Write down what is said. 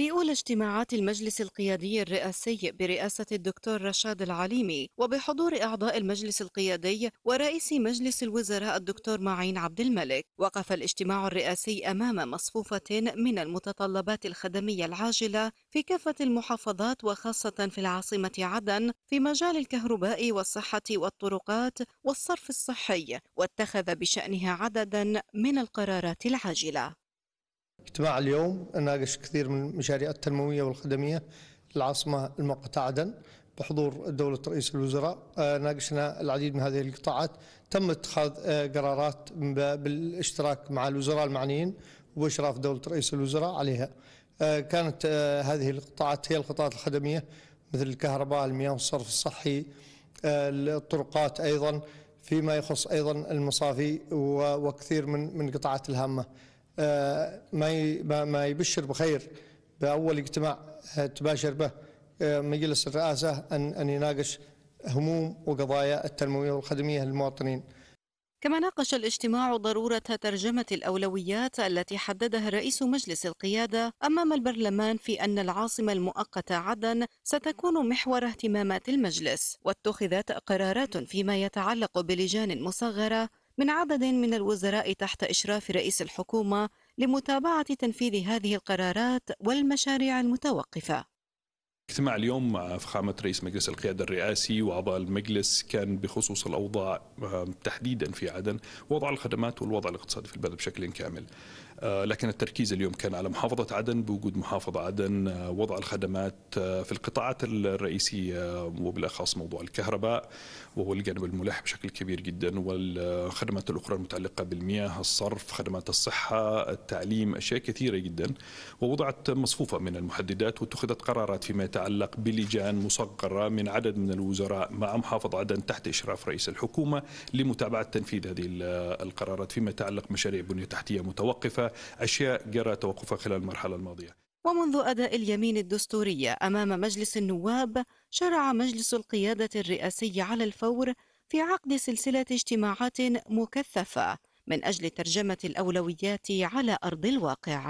في أولى اجتماعات المجلس القيادي الرئاسي برئاسة الدكتور رشاد العليمي وبحضور أعضاء المجلس القيادي ورئيس مجلس الوزراء الدكتور معين عبد الملك وقف الاجتماع الرئاسي أمام مصفوفة من المتطلبات الخدمية العاجلة في كافة المحافظات وخاصة في العاصمة عدن في مجال الكهرباء والصحة والطرقات والصرف الصحي واتخذ بشأنها عددا من القرارات العاجلة اجتماع اليوم ناقش كثير من المشاريع التنموية والخدمية للعاصمة المقطع عدن بحضور دولة رئيس الوزراء آه، ناقشنا العديد من هذه القطاعات تم اتخاذ آه، قرارات بالاشتراك مع الوزراء المعنيين وإشراف دولة رئيس الوزراء عليها آه، كانت هذه القطاعات هي القطاعات الخدمية مثل الكهرباء المياه والصرف الصحي الطرقات أيضا فيما يخص أيضا المصافي وكثير من من قطاعات الهامة آه، ما ما يبشر بخير باول اجتماع آه، تباشر به آه، مجلس الرئاسه ان ان يناقش هموم وقضايا التنمويه والخدميه للمواطنين. كما ناقش الاجتماع ضرورة ترجمة الأولويات التي حددها رئيس مجلس القيادة أمام البرلمان في أن العاصمة المؤقتة عدن ستكون محور اهتمامات المجلس، واتخذت قرارات فيما يتعلق بلجان مصغرة من عدد من الوزراء تحت إشراف رئيس الحكومة لمتابعة تنفيذ هذه القرارات والمشاريع المتوقفة اجتماع اليوم مع فخامة رئيس مجلس القيادة الرئاسي وأعضاء المجلس كان بخصوص الأوضاع آه، تحديدا في عدن وضع الخدمات والوضع الاقتصادي في البلد بشكل كامل آه، لكن التركيز اليوم كان على محافظة عدن بوجود محافظة عدن آه، وضع الخدمات آه، في القطاعات الرئيسية وبالأخص موضوع الكهرباء وهو الجانب الملح بشكل كبير جدا والخدمات الأخرى المتعلقة بالمياه الصرف خدمات الصحة التعليم أشياء كثيرة جدا ووضعت مصفوفة من المحددات واتخذت قرارات فيما يتعلق بلجان مصغرة من عدد من الوزراء مع محافظة عدن تحت إشراف رئيس الحكومة لمتابعة تنفيذ هذه القرارات فيما يتعلق مشاريع بنية تحتية متوقفة أشياء جرى توقفها خلال المرحلة الماضية ومنذ أداء اليمين الدستورية أمام مجلس النواب شرع مجلس القيادة الرئاسي على الفور في عقد سلسلة اجتماعات مكثفة من أجل ترجمة الأولويات على أرض الواقع